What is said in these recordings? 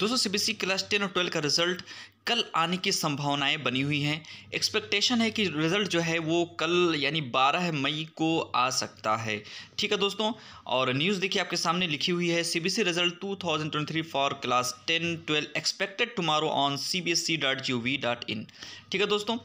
दोस्तों C class ten और twelve का रिजल्ट कल आने की संभावनाएं बनी हुई हैं एक्सपेक्टेशन है कि रिज़ल्ट जो है वो कल यानी 12 मई को आ सकता है ठीक है दोस्तों और न्यूज़ देखिए आपके सामने लिखी हुई है C B C result two thousand twenty three for class ten twelve expected tomorrow on C B S C dot G O V dot in ठीक है दोस्तों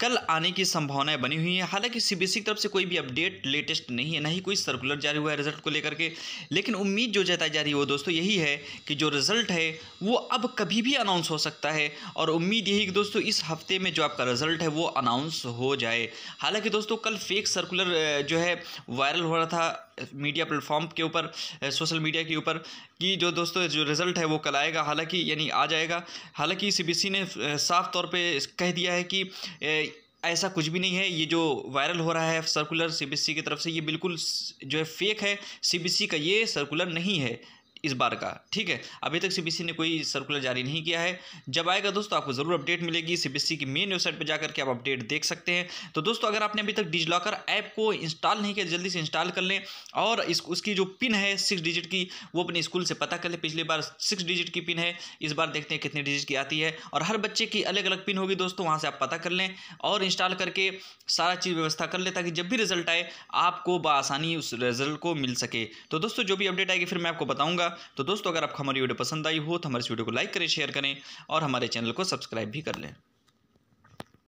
कल आने की संभावनाएं बनी हुई हैं हालांकि सीबीएसई e की तरफ से कोई भी अपडेट लेटेस्ट नहीं है ना ही कोई सर्कुलर जारी हुआ है रिजल्ट को लेकर के लेकिन उम्मीद जो जताई जा रही है वो दोस्तों यही है कि जो रिजल्ट है वो अब कभी भी अनाउंस हो सकता है और उम्मीद यही कि दोस्तों इस हफ्ते में जो आपका रिजल्ट है वो अनाउंस हो जाए हालांकि दोस्तों कल फेक सर्कुलर जो है वायरल हो रहा था मीडिया प्लेटफॉर्म के ऊपर सोशल मीडिया के ऊपर कि जो दोस्तों जो रिज़ल्ट है वो कल आएगा हालांकि यानी आ जाएगा हालांकि सी ने साफ तौर पे कह दिया है कि ए, ऐसा कुछ भी नहीं है ये जो वायरल हो रहा है सर्कुलर सीबीसी की तरफ से ये बिल्कुल जो है फेक है सीबीसी का ये सर्कुलर नहीं है इस बार का ठीक है अभी तक सीबीएसई ने कोई सर्कुलर जारी नहीं किया है जब आएगा दोस्तों आपको ज़रूर अपडेट मिलेगी सीबीएसई की मेन वेबसाइट पर जाकर के आप अपडेट देख सकते हैं तो दोस्तों अगर आपने अभी तक लॉकर ऐप को इंस्टॉल नहीं किया जल्दी से इंस्टॉल कर लें और इस उसकी जो पिन है सिक्स डिजिट की वो अपने स्कूल से पता कर लें पिछली बार सिक्स डिजिट की पिन है इस बार देखते हैं कितने डिजिट की आती है और हर बच्चे की अलग अलग पिन होगी दोस्तों वहाँ से आप पता कर लें और इंस्टॉल करके सारा चीज़ व्यवस्था कर लें ताकि जब भी रिजल्ट आए आपको बसानी उस रिजल्ट को मिल सके तो दोस्तों जो भी अपडेट आएगी फिर मैं आपको बताऊँगा होगा तो दोस्तों अगर आपको हमारी वीडियो पसंद आई हो तो हमारे इस वीडियो को लाइक करें शेयर करें और हमारे चैनल को सब्सक्राइब भी कर लें